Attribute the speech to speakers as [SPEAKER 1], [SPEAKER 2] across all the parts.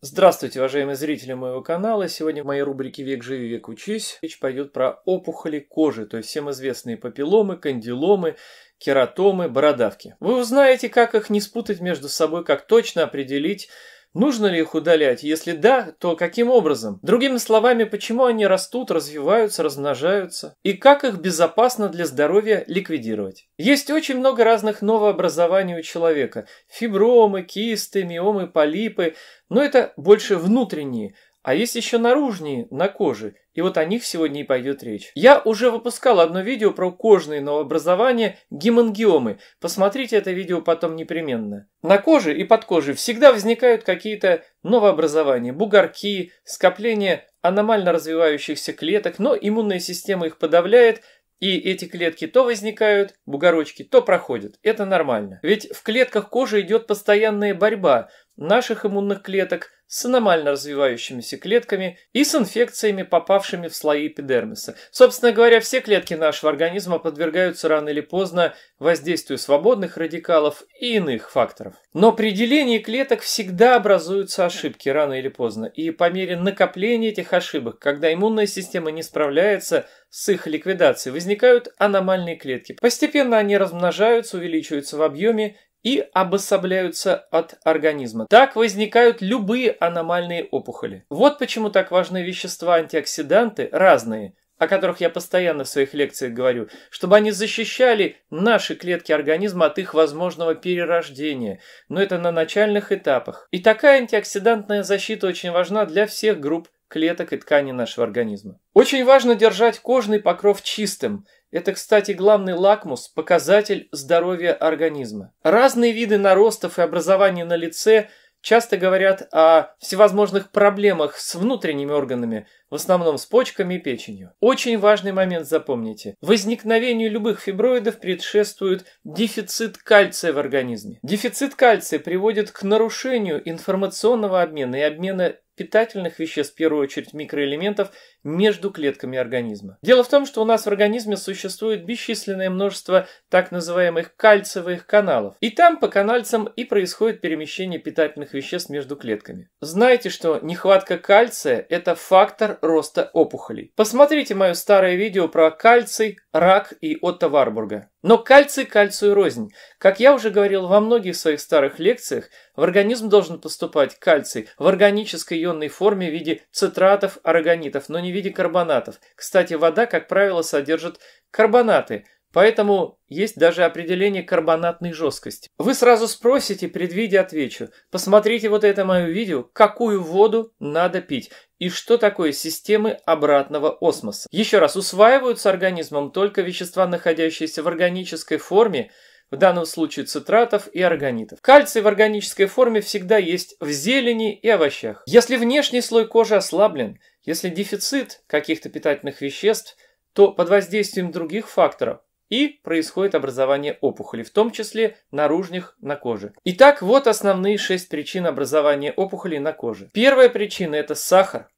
[SPEAKER 1] Здравствуйте, уважаемые зрители моего канала. Сегодня в моей рубрике «Век живи, век учись» речь пойдет про опухоли кожи, то есть всем известные папилломы, кандиломы, кератомы, бородавки. Вы узнаете, как их не спутать между собой, как точно определить Нужно ли их удалять? Если да, то каким образом? Другими словами, почему они растут, развиваются, размножаются? И как их безопасно для здоровья ликвидировать? Есть очень много разных новообразований у человека. Фибромы, кисты, миомы, полипы. Но это больше внутренние – а есть еще наружные, на коже, и вот о них сегодня и пойдет речь. Я уже выпускал одно видео про кожные новообразования гемангиомы. Посмотрите это видео потом непременно. На коже и под кожей всегда возникают какие-то новообразования, бугорки, скопления аномально развивающихся клеток, но иммунная система их подавляет, и эти клетки то возникают, бугорочки, то проходят. Это нормально. Ведь в клетках кожи идет постоянная борьба – наших иммунных клеток с аномально развивающимися клетками и с инфекциями, попавшими в слои эпидермиса. Собственно говоря, все клетки нашего организма подвергаются рано или поздно воздействию свободных радикалов и иных факторов. Но при делении клеток всегда образуются ошибки рано или поздно, и по мере накопления этих ошибок, когда иммунная система не справляется с их ликвидацией, возникают аномальные клетки. Постепенно они размножаются, увеличиваются в объеме и обособляются от организма. Так возникают любые аномальные опухоли. Вот почему так важны вещества-антиоксиданты разные, о которых я постоянно в своих лекциях говорю, чтобы они защищали наши клетки организма от их возможного перерождения, но это на начальных этапах. И такая антиоксидантная защита очень важна для всех групп клеток и тканей нашего организма. Очень важно держать кожный покров чистым – это, кстати, главный лакмус, показатель здоровья организма. Разные виды наростов и образования на лице часто говорят о всевозможных проблемах с внутренними органами, в основном с почками и печенью. Очень важный момент запомните. Возникновению любых фиброидов предшествует дефицит кальция в организме. Дефицит кальция приводит к нарушению информационного обмена и обмена питательных веществ, в первую очередь микроэлементов, между клетками организма. Дело в том, что у нас в организме существует бесчисленное множество так называемых кальциевых каналов. И там по канальцам и происходит перемещение питательных веществ между клетками. Знаете, что нехватка кальция – это фактор роста опухолей. Посмотрите мое старое видео про кальций, Рак и Отто Варбурга. Но кальций кальцию рознь. Как я уже говорил во многих своих старых лекциях, в организм должен поступать кальций в органической ионной форме в виде цитратов, арагонитов, но не в виде карбонатов. Кстати, вода, как правило, содержит карбонаты – Поэтому есть даже определение карбонатной жесткости. Вы сразу спросите, предвидя отвечу. Посмотрите вот это мое видео, какую воду надо пить и что такое системы обратного осмоса. Еще раз, усваиваются организмом только вещества, находящиеся в органической форме, в данном случае цитратов и органитов. Кальций в органической форме всегда есть в зелени и овощах. Если внешний слой кожи ослаблен, если дефицит каких-то питательных веществ, то под воздействием других факторов и происходит образование опухоли, в том числе наружных на коже. Итак, вот основные шесть причин образования опухолей на коже. Первая причина – это сахар,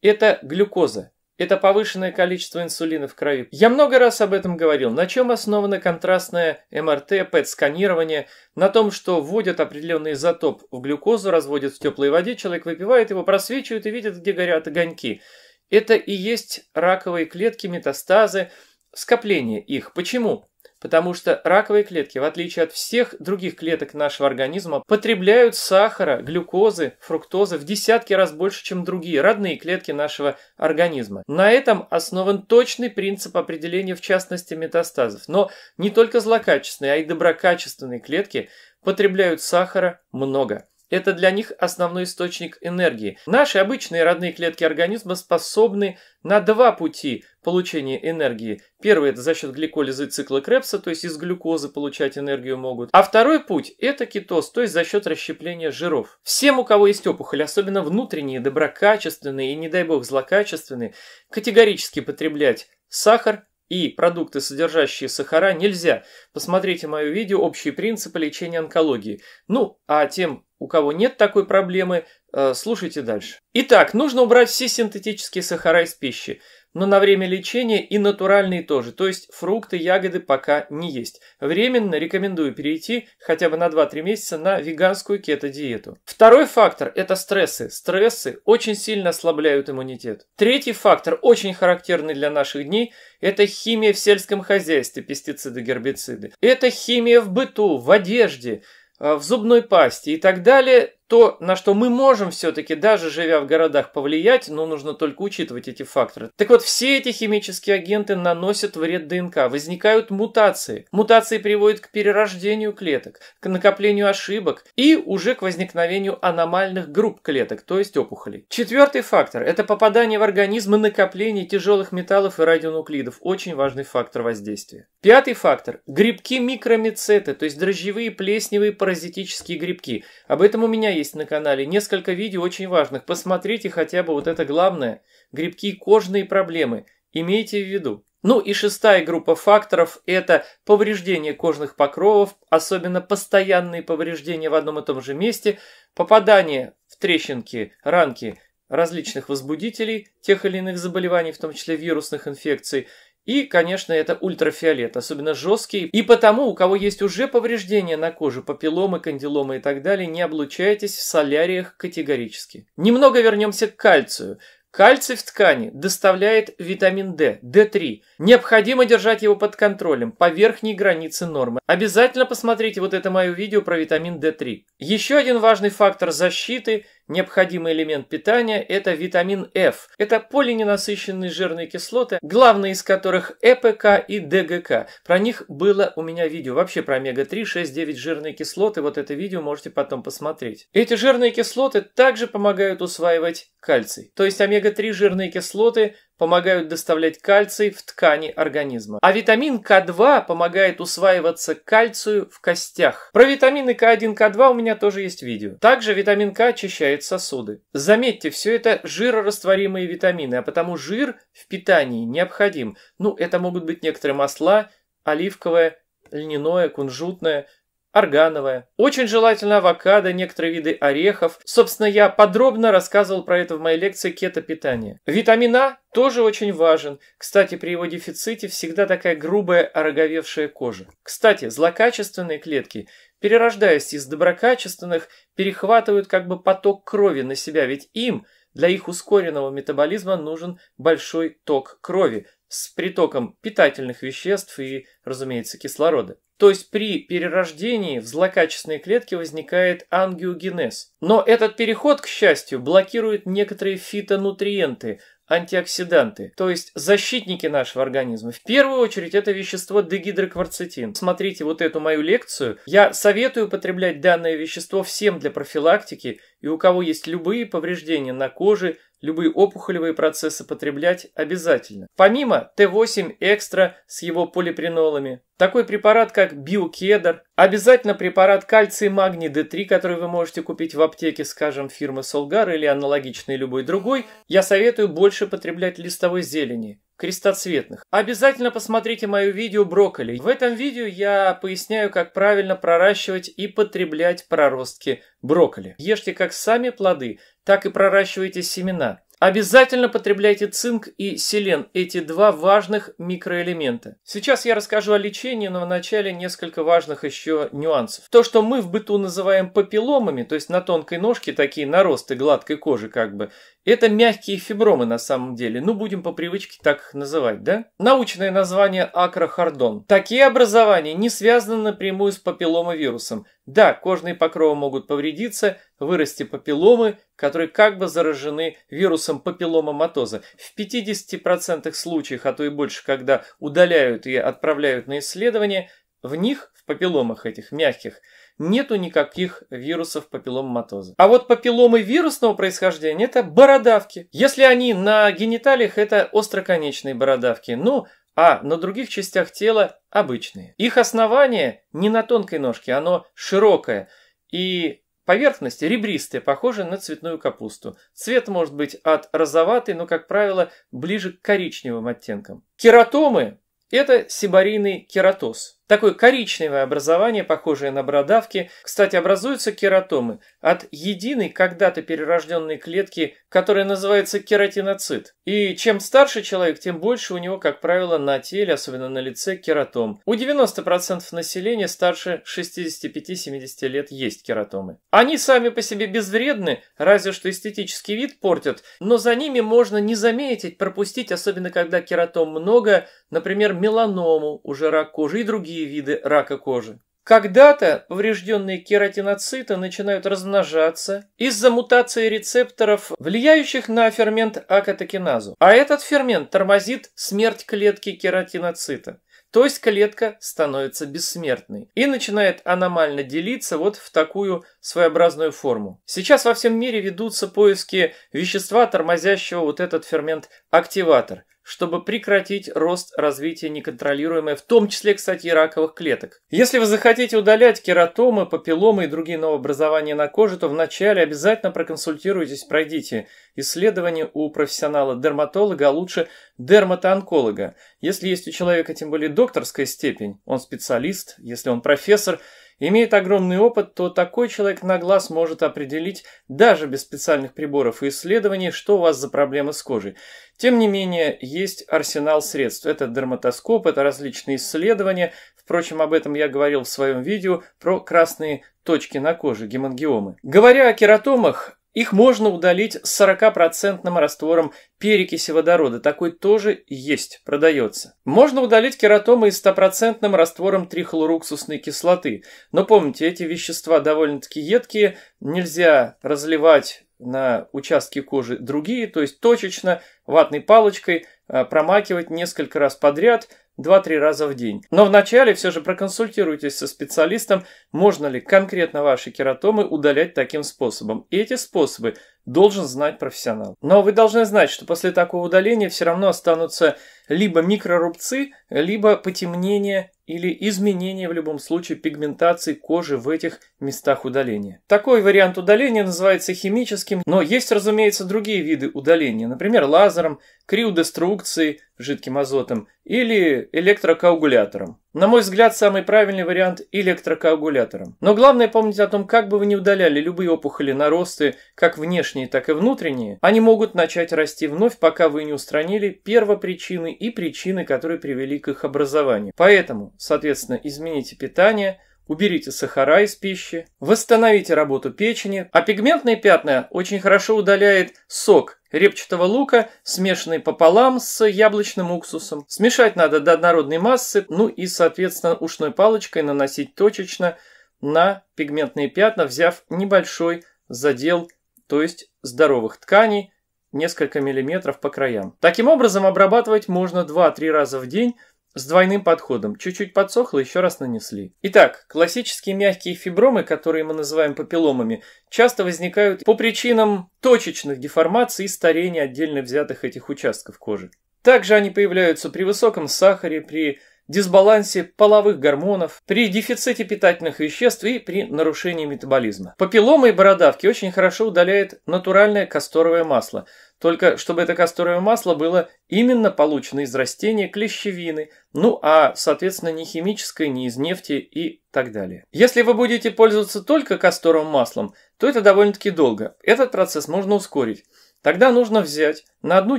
[SPEAKER 1] это глюкоза, это повышенное количество инсулина в крови. Я много раз об этом говорил. На чем основано контрастное МРТ, ПЭТ-сканирование? На том, что вводят определенный изотоп в глюкозу, разводят в теплой воде, человек выпивает его, просвечивает и видит, где горят огоньки. Это и есть раковые клетки, метастазы, скопление их. Почему? Потому что раковые клетки, в отличие от всех других клеток нашего организма, потребляют сахара, глюкозы, фруктозы в десятки раз больше, чем другие родные клетки нашего организма. На этом основан точный принцип определения, в частности, метастазов. Но не только злокачественные, а и доброкачественные клетки потребляют сахара много. Это для них основной источник энергии. Наши обычные родные клетки организма способны на два пути получения энергии. Первый – это за счет гликолизы цикла Крепса, то есть из глюкозы получать энергию могут. А второй путь – это кетоз, то есть за счет расщепления жиров. Всем, у кого есть опухоль, особенно внутренние, доброкачественные и, не дай бог, злокачественные, категорически потреблять сахар, и продукты, содержащие сахара, нельзя. Посмотрите мое видео «Общие принципы лечения онкологии». Ну, а тем, у кого нет такой проблемы, э, слушайте дальше. Итак, нужно убрать все синтетические сахара из пищи но на время лечения и натуральные тоже, то есть фрукты, ягоды пока не есть. Временно рекомендую перейти хотя бы на 2-3 месяца на веганскую кето-диету. Второй фактор – это стрессы. Стрессы очень сильно ослабляют иммунитет. Третий фактор, очень характерный для наших дней – это химия в сельском хозяйстве, пестициды, гербициды. Это химия в быту, в одежде, э, в зубной пасте и так далее, то, на что мы можем все-таки, даже живя в городах, повлиять, но нужно только учитывать эти факторы. Так вот, все эти химические агенты наносят вред ДНК, возникают мутации. Мутации приводят к перерождению клеток, к накоплению ошибок и уже к возникновению аномальных групп клеток, то есть опухолей. Четвертый фактор – это попадание в организм и накопление тяжелых металлов и радионуклидов, очень важный фактор воздействия. Пятый фактор – грибки микромицеты, то есть дрожжевые плесневые паразитические грибки. Об этом у меня есть на канале несколько видео очень важных. Посмотрите хотя бы вот это главное. Грибки кожные проблемы. Имейте в виду. Ну и шестая группа факторов – это повреждение кожных покровов, особенно постоянные повреждения в одном и том же месте, попадание в трещинки, ранки различных возбудителей тех или иных заболеваний, в том числе вирусных инфекций – и, конечно, это ультрафиолет, особенно жесткий. И потому, у кого есть уже повреждения на коже, папилломы, кандиломы и так далее, не облучайтесь в соляриях категорически. Немного вернемся к кальцию. Кальций в ткани доставляет витамин D, D3. Необходимо держать его под контролем, по верхней границе нормы. Обязательно посмотрите вот это мое видео про витамин D3. Еще один важный фактор защиты – Необходимый элемент питания – это витамин F. Это полиненасыщенные жирные кислоты, главные из которых ЭПК и ДГК. Про них было у меня видео. Вообще про омега-3, 6, 9 жирные кислоты. Вот это видео можете потом посмотреть. Эти жирные кислоты также помогают усваивать кальций. То есть омега-3 жирные кислоты помогают доставлять кальций в ткани организма. А витамин К2 помогает усваиваться кальцию в костях. Про витамины К1, К2 у меня тоже есть видео. Также витамин К очищает сосуды. Заметьте, все это жирорастворимые витамины, а потому жир в питании необходим. Ну, это могут быть некоторые масла, оливковое, льняное, кунжутное – органовая. Очень желательно авокадо, некоторые виды орехов. Собственно, я подробно рассказывал про это в моей лекции «Кето-питание». Витамин А тоже очень важен. Кстати, при его дефиците всегда такая грубая, ороговевшая кожа. Кстати, злокачественные клетки, перерождаясь из доброкачественных, перехватывают как бы поток крови на себя, ведь им для их ускоренного метаболизма нужен большой ток крови с притоком питательных веществ и, разумеется, кислорода. То есть при перерождении в злокачественной клетке возникает ангиогенез. Но этот переход, к счастью, блокирует некоторые фитонутриенты, антиоксиданты, то есть защитники нашего организма. В первую очередь это вещество дегидрокварцетин. Смотрите вот эту мою лекцию. Я советую употреблять данное вещество всем для профилактики и у кого есть любые повреждения на коже, Любые опухолевые процессы потреблять обязательно. Помимо Т8 экстра с его полипринолами, такой препарат как биокедр, обязательно препарат кальций магний д 3 который вы можете купить в аптеке, скажем, фирмы Солгар или аналогичный любой другой, я советую больше потреблять листовой зелени крестоцветных. Обязательно посмотрите мое видео брокколи. В этом видео я поясняю, как правильно проращивать и потреблять проростки брокколи. Ешьте как сами плоды, так и проращиваете семена. Обязательно потребляйте цинк и селен, эти два важных микроэлемента. Сейчас я расскажу о лечении, но вначале несколько важных еще нюансов. То, что мы в быту называем папилломами, то есть на тонкой ножке такие наросты гладкой кожи как бы, это мягкие фибромы на самом деле, ну будем по привычке так их называть, да? Научное название акрохардон. Такие образования не связаны напрямую с папилломовирусом. Да, кожные покровы могут повредиться, вырасти папилломы, которые как бы заражены вирусом папилломоматоза. В 50% случаев, а то и больше, когда удаляют и отправляют на исследование, в них, в папилломах этих мягких, нету никаких вирусов папилломатоза. А вот папилломы вирусного происхождения – это бородавки. Если они на гениталиях, это остроконечные бородавки. Ну, а на других частях тела обычные. Их основание не на тонкой ножке, оно широкое. И Поверхность ребристая, похожая на цветную капусту. Цвет может быть от розоватой, но, как правило, ближе к коричневым оттенкам. Кератомы – это сибарийный кератоз. Такое коричневое образование, похожее на бородавки, кстати, образуются кератомы от единой когда-то перерожденной клетки, которая называется кератиноцит. И чем старше человек, тем больше у него, как правило, на теле, особенно на лице, кератом. У 90% населения старше 65-70 лет есть кератомы. Они сами по себе безвредны, разве что эстетический вид портят, но за ними можно не заметить, пропустить, особенно когда кератом много, например, меланому, уже рак кожи и другие другие виды рака кожи. Когда-то поврежденные кератиноциты начинают размножаться из-за мутации рецепторов, влияющих на фермент акатокиназу. А этот фермент тормозит смерть клетки кератиноцита. То есть клетка становится бессмертной и начинает аномально делиться вот в такую своеобразную форму. Сейчас во всем мире ведутся поиски вещества, тормозящего вот этот фермент-активатор, чтобы прекратить рост развития неконтролируемой, в том числе, кстати, и раковых клеток. Если вы захотите удалять кератомы, папилломы и другие новообразования на коже, то вначале обязательно проконсультируйтесь, пройдите исследование у профессионала-дерматолога, а лучше дерматоонколога. Если есть у человека тем более докторская степень, он специалист, если он профессор – имеет огромный опыт, то такой человек на глаз может определить, даже без специальных приборов и исследований, что у вас за проблемы с кожей. Тем не менее, есть арсенал средств. Это дерматоскоп, это различные исследования. Впрочем, об этом я говорил в своем видео про красные точки на коже, гемангиомы. Говоря о кератомах, их можно удалить с 40% раствором перекиси водорода. Такой тоже есть, продается. Можно удалить кератомы и 100% раствором трихлоруксусной кислоты. Но помните, эти вещества довольно-таки едкие. Нельзя разливать на участки кожи другие, то есть точечно, ватной палочкой а, промакивать несколько раз подряд – 2-3 раза в день. Но вначале все же проконсультируйтесь со специалистом, можно ли конкретно ваши кератомы удалять таким способом. И эти способы должен знать профессионал. Но вы должны знать, что после такого удаления все равно останутся либо микрорубцы, либо потемнение или изменение в любом случае пигментации кожи в этих местах удаления. Такой вариант удаления называется химическим, но есть, разумеется, другие виды удаления, например, лазером, криодеструкцией, жидким азотом или электрокоагулятором. На мой взгляд, самый правильный вариант – электрокоагулятором. Но главное помнить о том, как бы вы ни удаляли любые опухоли наросты, как внешние, так и внутренние, они могут начать расти вновь, пока вы не устранили первопричины и причины, которые привели к их образованию. Поэтому, соответственно, измените питание – Уберите сахара из пищи, восстановите работу печени, а пигментные пятна очень хорошо удаляет сок репчатого лука, смешанный пополам с яблочным уксусом. Смешать надо до однородной массы, ну и, соответственно, ушной палочкой наносить точечно на пигментные пятна, взяв небольшой задел, то есть здоровых тканей, несколько миллиметров по краям. Таким образом, обрабатывать можно 2-3 раза в день с двойным подходом. Чуть-чуть подсохло, еще раз нанесли. Итак, классические мягкие фибромы, которые мы называем папилломами, часто возникают по причинам точечных деформаций и старения отдельно взятых этих участков кожи. Также они появляются при высоком сахаре, при дисбалансе половых гормонов, при дефиците питательных веществ и при нарушении метаболизма. Папилломы и бородавки очень хорошо удаляет натуральное касторовое масло – только чтобы это касторовое масло было именно получено из растения клещевины, ну а, соответственно, не химическое, не из нефти и так далее. Если вы будете пользоваться только касторовым маслом, то это довольно-таки долго. Этот процесс можно ускорить. Тогда нужно взять на одну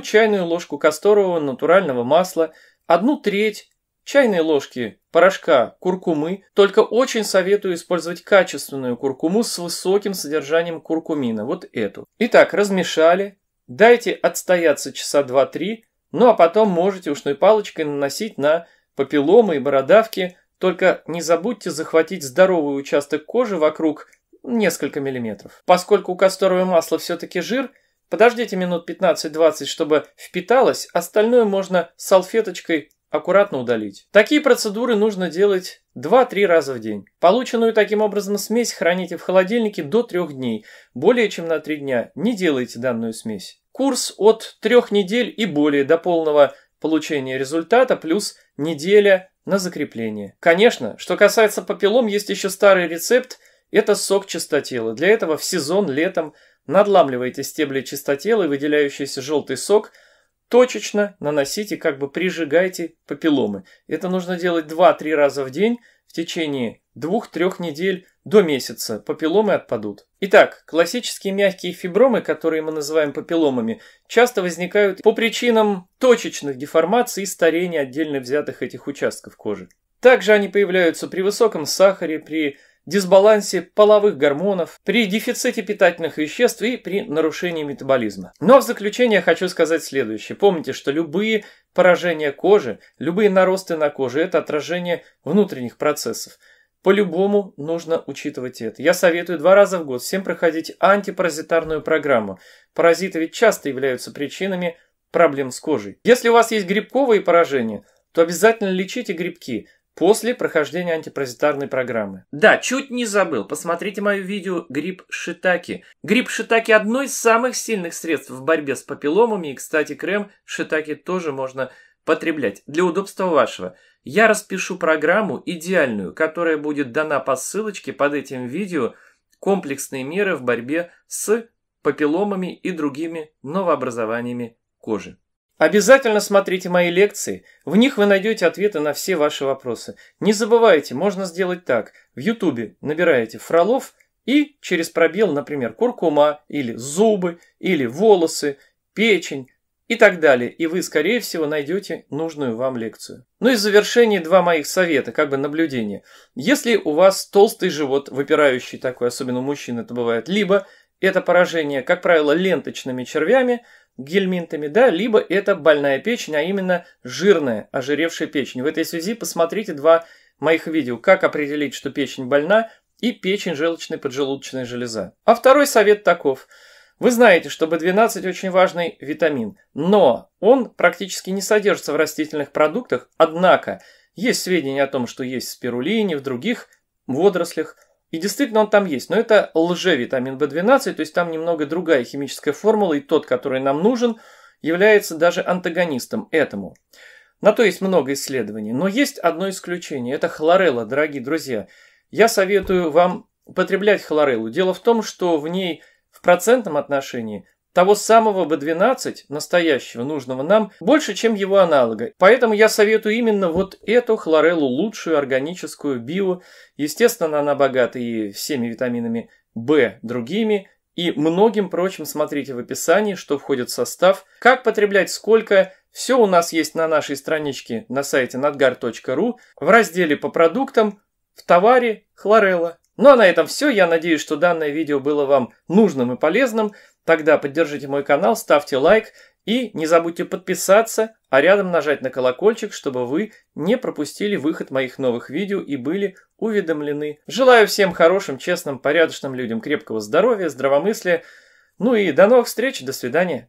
[SPEAKER 1] чайную ложку касторового натурального масла одну треть чайной ложки порошка куркумы, только очень советую использовать качественную куркуму с высоким содержанием куркумина, вот эту. Итак, размешали, Дайте отстояться часа два-три, ну а потом можете ушной палочкой наносить на папилломы и бородавки, только не забудьте захватить здоровый участок кожи вокруг несколько миллиметров. Поскольку у касторовое масло все-таки жир, подождите минут 15-20, чтобы впиталось, остальное можно салфеточкой аккуратно удалить. Такие процедуры нужно делать 2-3 раза в день. Полученную таким образом смесь храните в холодильнике до 3 дней. Более чем на 3 дня не делайте данную смесь. Курс от 3 недель и более до полного получения результата плюс неделя на закрепление. Конечно, что касается папиллом, есть еще старый рецепт – это сок чистотела. Для этого в сезон летом надламливаете стебли чистотела и выделяющийся желтый сок – точечно наносите, как бы прижигайте папилломы. Это нужно делать 2-3 раза в день в течение 2-3 недель до месяца. Папилломы отпадут. Итак, классические мягкие фибромы, которые мы называем папилломами, часто возникают по причинам точечных деформаций и старения отдельно взятых этих участков кожи. Также они появляются при высоком сахаре, при дисбалансе половых гормонов, при дефиците питательных веществ и при нарушении метаболизма. Но ну, а в заключение хочу сказать следующее. Помните, что любые поражения кожи, любые наросты на коже – это отражение внутренних процессов. По-любому нужно учитывать это. Я советую два раза в год всем проходить антипаразитарную программу. Паразиты ведь часто являются причинами проблем с кожей. Если у вас есть грибковые поражения, то обязательно лечите грибки – после прохождения антипаразитарной программы. Да, чуть не забыл. Посмотрите мое видео «Грипп шитаки». Грипп шитаки – одно из самых сильных средств в борьбе с папилломами. И, кстати, крем шитаки тоже можно потреблять для удобства вашего. Я распишу программу идеальную, которая будет дана по ссылочке под этим видео «Комплексные меры в борьбе с папилломами и другими новообразованиями кожи». Обязательно смотрите мои лекции, в них вы найдете ответы на все ваши вопросы. Не забывайте, можно сделать так. В Ютубе набираете «Фролов» и через пробел, например, «Куркума» или «Зубы» или «Волосы», «Печень», и так далее, и вы, скорее всего, найдете нужную вам лекцию. Ну и в завершении два моих совета, как бы наблюдения. Если у вас толстый живот, выпирающий такой, особенно у мужчин это бывает, либо это поражение, как правило, ленточными червями, гельминтами, да, либо это больная печень, а именно жирная, ожиревшая печень. В этой связи посмотрите два моих видео, как определить, что печень больна, и печень желчной поджелудочной железа. А второй совет таков. Вы знаете, что B12 очень важный витамин, но он практически не содержится в растительных продуктах, однако есть сведения о том, что есть в спирулине, в других водорослях – и действительно он там есть, но это лжевитамин В12, то есть там немного другая химическая формула, и тот, который нам нужен, является даже антагонистом этому. На то есть много исследований, но есть одно исключение, это хлорелла, дорогие друзья. Я советую вам потреблять хлореллу. Дело в том, что в ней в процентном отношении того самого B12, настоящего, нужного нам, больше, чем его аналога. Поэтому я советую именно вот эту хлореллу, лучшую органическую био. Естественно, она богата и всеми витаминами B другими, и многим прочим смотрите в описании, что входит в состав, как потреблять сколько. Все у нас есть на нашей страничке на сайте надгар.ру в разделе по продуктам, в товаре хлорелла. Ну а на этом все. Я надеюсь, что данное видео было вам нужным и полезным. Тогда поддержите мой канал, ставьте лайк и не забудьте подписаться, а рядом нажать на колокольчик, чтобы вы не пропустили выход моих новых видео и были уведомлены. Желаю всем хорошим, честным, порядочным людям крепкого здоровья, здравомыслия. Ну и до новых встреч, до свидания.